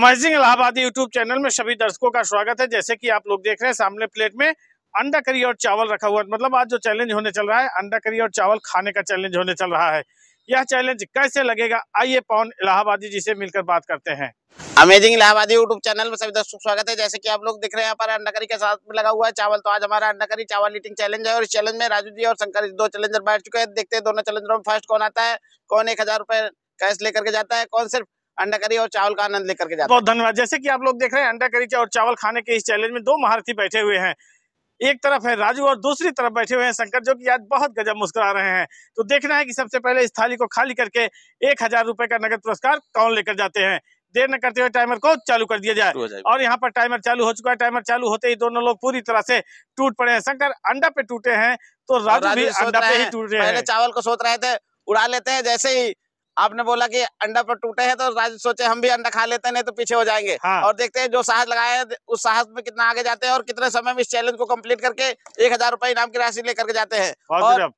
Amazing Allahabad YouTube channel में सभी दर्शकों का स्वागत है जैसे कि आप लोग देख रहे हैं सामने प्लेट में अंडा करी और चावल रखा हुआ है मतलब आज जो चैलेंज होने चल रहा है अंडा करी और चावल खाने का चैलेंज होने चल रहा है यह चैलेंज कैसे लगेगा आइए पवन इलाहाबादी जी से मिलकर बात करते हैं अमेजिंग इलाहाबादी यूट्यूब चैनल में सभी दर्शक स्वागत है जैसे कि आप लोग देख रहे हैं यहाँ पर अंडा करी के साथ में लगा हुआ है चावल तो आज हमारा अंडा करी चावल ईटिंग चैलेंज है और इस चैलेंज में राजू जी और शंकर दो चैलेंजर बैठ चुके हैं देखते हैं दोनों चैलेंजरों में फर्स्ट कौन आता है कौन एक हजार रुपए कैश लेकर के जाता है कौन सिर्फ अंडा करी और चावल का आनंद लेकर के जाते बहुत धन्यवाद जैसे कि आप लोग देख रहे हैं अंडा करी और चावल खाने के इस चैलेंज में दो महारथी बैठे हुए हैं एक तरफ है राजू और दूसरी तरफ बैठे हुए हैं शंकर जो कि आज बहुत गजब मुस्कुरा रहे हैं तो देखना है कि सबसे पहले इस थाली को खाली करके एक हजार रुपए का नगद पुरस्कार कौन लेकर जाते हैं देर न करते हुए टाइमर को चालू कर दिया जाए और यहाँ पर टाइमर चालू हो चुका है टाइमर चालू होते ही दोनों लोग पूरी तरह से टूट पड़े हैं शंकर अंडा पे टूटे हैं तो राजू, राजू भी अंडा पे ही टूट रहे हैं चावल को सोच रहे थे उड़ा लेते हैं जैसे ही आपने बोला कि अंडा पर टूटे हैं तो राज सोचे हम भी अंडा खा लेते हैं नहीं तो पीछे हो जाएंगे हाँ। और देखते हैं जो साहस लगाया है उस साहस में कितना आगे जाते हैं और कितने समय में इस चैलेंज को कम्प्लीट करके एक हजार रूपए इनाम की राशि लेकर जाते हैं और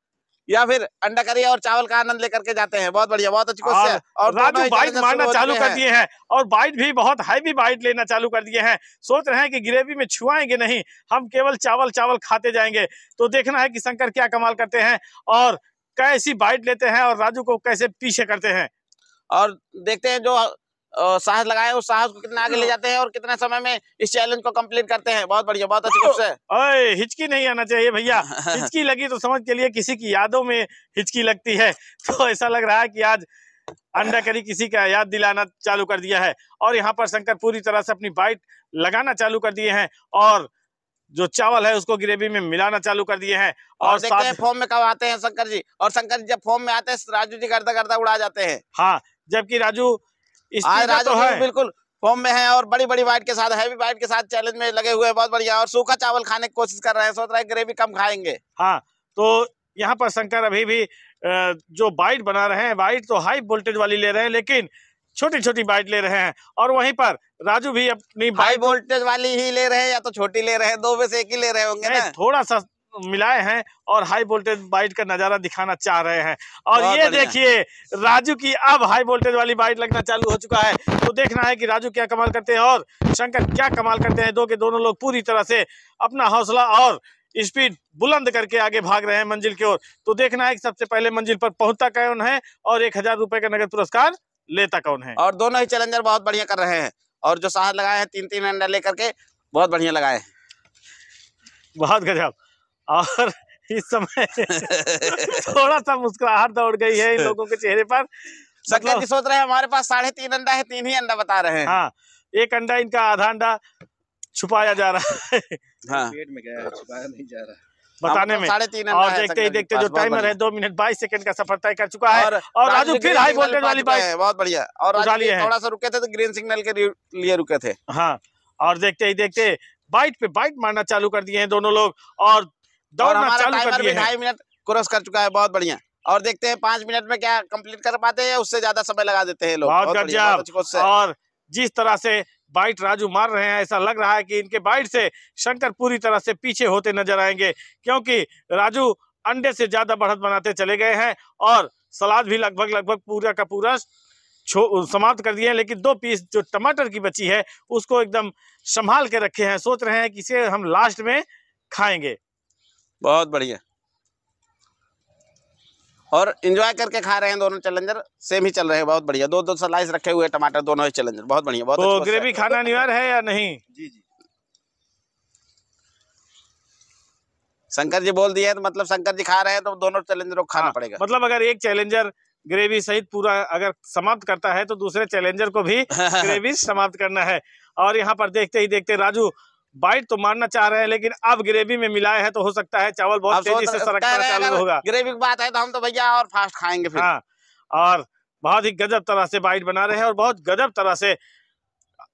या फिर अंडा करी और चावल का आनंद लेकर के जाते हैं बहुत बढ़िया बहुत अच्छी क्वेश्चन और तो राजू बाइट मारना चालू कर दिए हैं और बाइट भी बहुत हैवी बाइट लेना चालू कर दिए हैं सोच रहे हैं कि ग्रेवी में छुआएंगे नहीं हम केवल चावल चावल खाते जाएंगे तो देखना है कि शंकर क्या कमाल करते हैं और कैसी बाइट लेते हैं और राजू को कैसे पीछे करते हैं और देखते हैं जो साहस लगाए उस साहस को कितना आगे ले जाते हैं और कितने समय में इस चैलेंज को कंप्लीट करते हैं बहुत बढ़िया बहुत अच्छी है ओए हिचकी नहीं आना चाहिए भैया हिचकी लगी तो समझ के लिए किसी की यादों में हिचकी लगती है तो ऐसा लग रहा है कि आज अंडा करी किसी का याद दिलाना चालू कर दिया है और यहाँ पर शंकर पूरी तरह से अपनी बाइट लगाना चालू कर दिए हैं और जो चावल है उसको ग्रेवी में मिलाना चालू कर दिए हैं और, और देखते हैं फॉर्म में कब आते हैं शंकर जी और शंकर जी जब फॉर्म में आते हैं राजू जी करता करता उड़ा जाते हैं हाँ जबकि राजू आज राजू तो बिल्कुल फॉर्म में है और बड़ी बड़ी वाइट के साथ हैवी वाइट के साथ चैलेंज में लगे हुए हैं बहुत बढ़िया और सूखा चावल खाने की कोशिश कर रहे हैं सोच रहे ग्रेवी कम खाएंगे हाँ तो यहाँ पर शंकर अभी भी जो बाइट बना रहे हैं बाइट तो हाई वोल्टेज वाली ले रहे हैं लेकिन छोटी छोटी बाइट ले रहे हैं और वहीं पर राजू भी अपनी हाई वोल्टेज वाली ही ले रहे हैं या तो छोटी ले रहे हैं दो में से एक ही ले रहे होंगे ना थोड़ा सा मिलाए हैं और हाई वोल्टेज बाइट का नजारा दिखाना चाह रहे हैं और ये देखिए राजू की अब हाई वोल्टेज वाली बाइट लगना चालू हो चुका है तो देखना है कि राजू क्या कमाल करते हैं और शंकर क्या कमाल करते हैं दो के दोनों लोग पूरी तरह से अपना हौसला और स्पीड बुलंद करके आगे भाग रहे हैं मंजिल की ओर तो देखना है कि सबसे पहले मंजिल पर पहुंचता कौन है और एक हजार रुपए का नगद पुरस्कार लेता कौन है और दोनों ही चैलेंजर बहुत बढ़िया कर रहे हैं और जो साहब लगाए हैं तीन तीन अंडा लेकर के बहुत बढ़िया लगाए बहुत गजब और इस समय थोड़ा सा मुस्कुराहट दौड़ गई है इन लोगों के चेहरे पर मतलब सोच रहे हैं हमारे पास साढ़े तीन अंडा है तीन ही अंडा बता रहे हैं हाँ एक अंडा इनका आधा अंडा छुपाया जा रहा है हाँ। पेट में गया छुपाया नहीं जा रहा बताने में साढ़े तीन और देखते ही देखते जो टाइमर है दो मिनट बाईस सेकंड का सफर तय कर चुका है और राजू फिर हाई वोल्टेज वाली बाइक बहुत बढ़िया और थोड़ा सा रुके थे तो ग्रीन सिग्नल के लिए रुके थे हाँ और देखते ही देखते बाइट पे बाइट मारना चालू कर दिए हैं दोनों लोग और दौड़ना चालू कर दिए ढाई मिनट क्रॉस कर चुका है बहुत बढ़िया और देखते हैं पांच मिनट में क्या कंप्लीट कर पाते हैं उससे ज्यादा समय लगा देते हैं लोग बहुत और जिस तरह से बाइट राजू मार रहे हैं ऐसा लग रहा है कि इनके बाइट से शंकर पूरी तरह से पीछे होते नजर आएंगे क्योंकि राजू अंडे से ज़्यादा बढ़त बनाते चले गए हैं और सलाद भी लगभग लगभग पूरा का पूरा समाप्त कर दिए हैं लेकिन दो पीस जो टमाटर की बची है उसको एकदम संभाल के रखे हैं सोच रहे हैं कि इसे हम लास्ट में खाएंगे बहुत बढ़िया और इन्जॉय करके खा रहे हैं दोनों चैलेंजर सेम ही चल रहे हैं बहुत बढ़िया दो दो स्लाइस रखे हुए टमाटर दोनों ही चैलेंजर बहुत बढ़िया बहुत तो ग्रेवी अच्छा खाना अनिवार्य है या नहीं जी जी शंकर जी बोल दिए तो मतलब शंकर जी खा रहे हैं तो दोनों चैलेंजर को खाना हाँ, पड़ेगा मतलब अगर एक चैलेंजर ग्रेवी सहित पूरा अगर समाप्त करता है तो दूसरे चैलेंजर को भी ग्रेवी समाप्त करना है और यहाँ पर देखते ही देखते राजू बाइट तो मारना चाह रहे हैं लेकिन अब ग्रेवी में मिलाया है तो हो सकता है चावल बहुत तेजी से सरकना चालू होगा ग्रेवी की बात है तो हम तो भैया और फास्ट खाएंगे फिर हाँ और बहुत ही गजब तरह से बाइट बना रहे हैं और बहुत गजब तरह से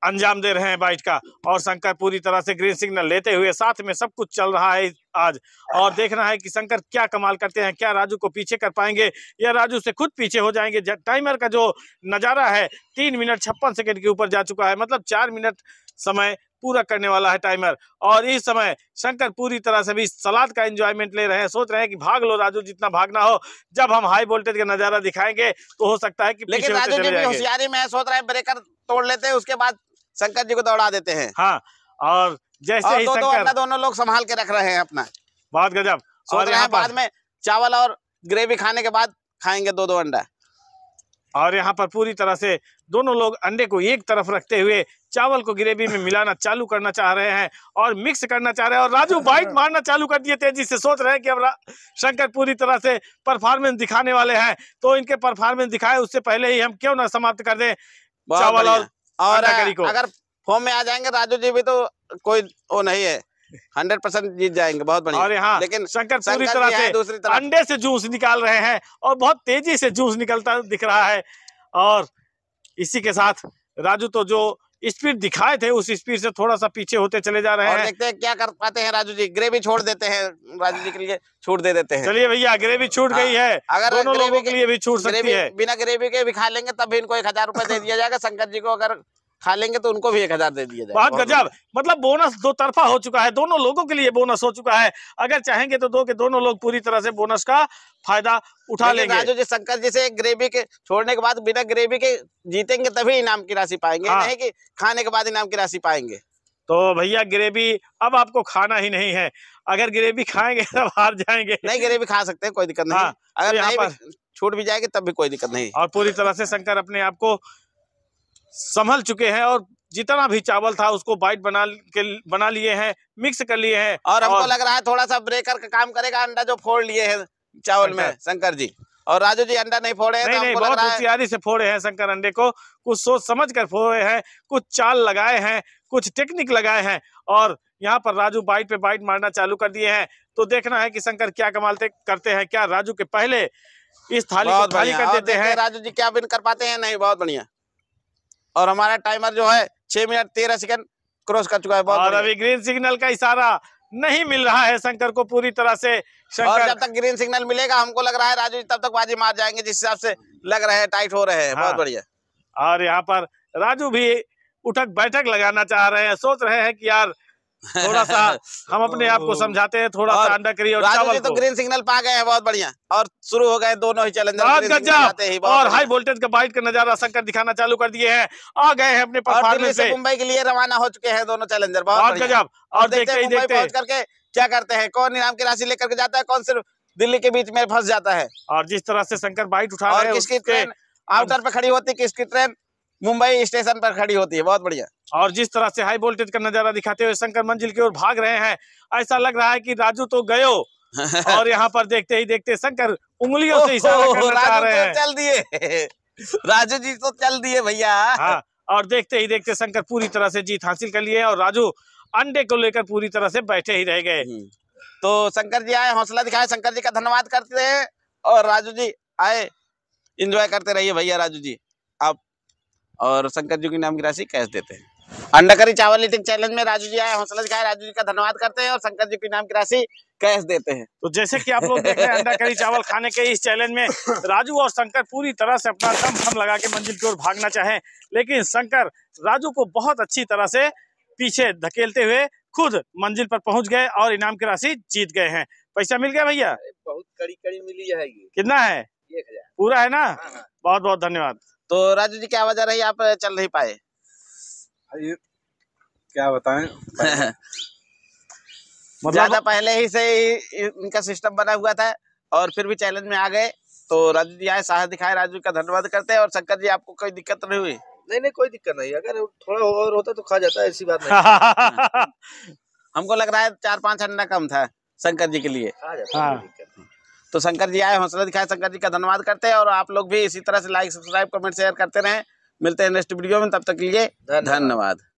अंजाम दे रहे हैं बाइट का और शंकर पूरी तरह से ग्रीन सिग्नल लेते हुए साथ में सब कुछ चल रहा है आज और देखना है कि शंकर क्या कमाल करते हैं क्या राजू को पीछे कर पाएंगे या राजू से खुद पीछे हो जाएंगे टाइमर का जो नज़ारा है तीन मिनट छप्पन सेकंड के ऊपर जा चुका है मतलब चार मिनट समय पूरा करने वाला है टाइमर और इस समय शंकर पूरी तरह से भी सलाद का एंजॉयमेंट ले रहे हैं सोच रहे हैं कि भाग लो राजू जितना भागना हो जब हम हाई वोल्टेज का नजारा दिखाएंगे तो हो सकता है कि लेकिन राजू जी होशियारी में सोच रहे हैं ब्रेकर तोड़ लेते हैं उसके बाद शंकर जी को दौड़ा देते हैं हाँ और जैसे और ही दोनों लोग संभाल के रख रहे हैं अपना बहुत गजब सोच रहे हैं बाद में चावल और ग्रेवी खाने के बाद खाएंगे दो दो अंडा और यहाँ पर पूरी तरह से दोनों लोग अंडे को एक तरफ रखते हुए चावल को ग्रेवी में मिलाना चालू करना चाह रहे हैं और मिक्स करना चाह रहे हैं और राजू बाइट मारना चालू कर दिए तेजी से सोच रहे हैं कि अब शंकर पूरी तरह से परफॉर्मेंस दिखाने वाले हैं तो इनके परफॉर्मेंस दिखाए उससे पहले ही हम क्यों ना समाप्त कर दें चावल और, और अगर फॉर्म में आ जाएंगे राजू जी भी तो कोई वो नहीं है हंड्रेड परसेंट जीत जाएंगे बहुत बढ़िया हाँ, लेकिन शंकर पूरी तरह से दूसरी तरह अंडे से जूस निकाल रहे हैं और बहुत तेजी से जूस निकलता दिख रहा है और इसी के साथ राजू तो जो स्पीड दिखाए थे उस स्पीड से थोड़ा सा पीछे होते चले जा रहे हैं देखते हैं क्या कर पाते हैं राजू जी ग्रेवी छोड़ देते हैं राजू जी के लिए छूट दे देते हैं चलिए भैया ग्रेवी छूट गई हाँ, है अगर दोनों लोगों के लिए भी छूट सकती है बिना ग्रेवी के भी खा लेंगे तब भी इनको एक हजार रूपए दे दिया जाएगा शंकर जी को अगर खा लेंगे तो उनको भी एक हजार दे दिया जाए बहुत गजब मतलब बोनस दो तरफा हो चुका है दोनों लोगों के लिए बोनस हो चुका है अगर चाहेंगे तो दो के दोनों लोग पूरी तरह से बोनस का फायदा उठा लेंगे राजू जी शंकर जी से ग्रेवी के छोड़ने के बाद बिना ग्रेवी के जीतेंगे तभी इनाम की राशि पाएंगे हाँ। नहीं कि खाने के बाद इनाम की राशि पाएंगे तो भैया ग्रेवी अब आपको खाना ही नहीं है अगर ग्रेवी खाएंगे तब हार जाएंगे नहीं ग्रेवी खा सकते कोई दिक्कत नहीं हाँ, तो अगर छूट भी जाएगी तब भी कोई दिक्कत नहीं और पूरी तरह से शंकर अपने आप को संभल चुके हैं और जितना भी चावल था उसको बाइट बना के बना लिए हैं मिक्स कर लिए हैं और हमको और... लग रहा है थोड़ा सा ब्रेकर का काम करेगा अंडा जो फोड़ लिए हैं चावल में शंकर जी और राजू जी अंडा नहीं फोड़े तो नहीं, नहीं बहुत होशियारी से फोड़े हैं शंकर अंडे को कुछ सोच समझ कर फोड़े हैं कुछ चाल लगाए हैं कुछ टेक्निक लगाए हैं और यहाँ पर राजू बाइट पे बाइट मारना चालू कर दिए हैं तो देखना है कि शंकर क्या कमालते करते हैं क्या राजू के पहले इस थाली को थाली कर देते हैं राजू जी क्या बिन कर पाते हैं नहीं बहुत बढ़िया और हमारा टाइमर जो है छह मिनट तेरह सेकंड क्रॉस कर चुका है बहुत और अभी ग्रीन सिग्नल का इशारा नहीं मिल रहा है शंकर को पूरी तरह से शंकर और जब तक ग्रीन सिग्नल मिलेगा हमको लग रहा है राजू तब तक बाजी मार जाएंगे जिस हिसाब से लग रहे हैं टाइट हो रहे हैं बहुत हाँ। बढ़िया और यहाँ पर राजू भी उठक बैठक लगाना चाह रहे हैं सोच रहे हैं कि यार थोड़ा सा हम अपने आप को समझाते हैं थोड़ा सा अंडा करिए और चावल तो ग्रीन सिग्नल पा गए हैं बहुत बढ़िया और शुरू हो गए दोनों ही चैलेंजर और हाई वोल्टेज का बाइट का नजारा शंकर दिखाना चालू कर दिए हैं आ गए हैं अपने परफॉर्मेंस मुंबई के लिए रवाना हो चुके हैं दोनों चैलेंजर बहुत गजब और देखते करके क्या करते हैं कौन इनाम की राशि लेकर के जाता है कौन सिर्फ दिल्ली के बीच में फंस जाता है और जिस तरह से शंकर बाइट उठा रहे हैं आउटर पे खड़ी होती किसकी ट्रेन मुंबई स्टेशन पर खड़ी होती है बहुत बढ़िया और जिस तरह से हाई वोल्टेज का नजारा दिखाते हुए शंकर मंजिल की ओर भाग रहे हैं ऐसा लग रहा है कि राजू तो गयो और यहाँ पर देखते ही देखते शंकर उंगलियों से इशारा तो चल दिए राजू जी तो चल दिए भैया हाँ, और देखते ही देखते शंकर पूरी तरह से जीत हासिल कर लिए और राजू अंडे को लेकर पूरी तरह से बैठे ही रह गए हम्म। तो शंकर जी आए हौसला दिखाए शंकर जी का धन्यवाद करते हैं और राजू जी आए इंजॉय करते रहिए भैया राजू जी आप और शंकर जी के नाम की राशि कैश देते हैं करी चावल लिटिंग चैलेंज में राजू जी आए हौसला दिखाए राजू जी का धन्यवाद करते हैं और शंकर जी के नाम की राशि कैश देते हैं तो जैसे कि आप लोग देख रहे हैं अंडा करी चावल खाने के इस चैलेंज में राजू और शंकर पूरी तरह से अपना दम हम लगा के मंजिल की ओर भागना चाहे लेकिन शंकर राजू को बहुत अच्छी तरह से पीछे धकेलते हुए खुद मंजिल पर पहुंच गए और इनाम की राशि जीत गए हैं पैसा मिल गया भैया बहुत कड़ी कड़ी मिली जाएगी कितना है पूरा है ना हाँ, हाँ। बहुत बहुत धन्यवाद तो राजू जी क्या वजह रही आप चल नहीं पाए क्या बताए मतलब ज्यादा पहले ही से ही इनका सिस्टम बना हुआ था और फिर भी चैलेंज में आ गए तो राजू जी आए साहस दिखाए राजू का धन्यवाद करते हैं और शंकर जी आपको कोई दिक्कत नहीं हुई नहीं नहीं कोई दिक्कत नहीं अगर थोड़ा और होता तो खा जाता ऐसी बात नहीं हमको लग रहा है चार पांच अंडा कम था शंकर जी के लिए हाँ। तो शंकर जी आए हौसला दिखाए शंकर जी का धन्यवाद करते हैं और आप लोग भी इसी तरह से लाइक सब्सक्राइब कमेंट शेयर करते रहें मिलते हैं नेक्स्ट वीडियो में तब तक के लिए धन्यवाद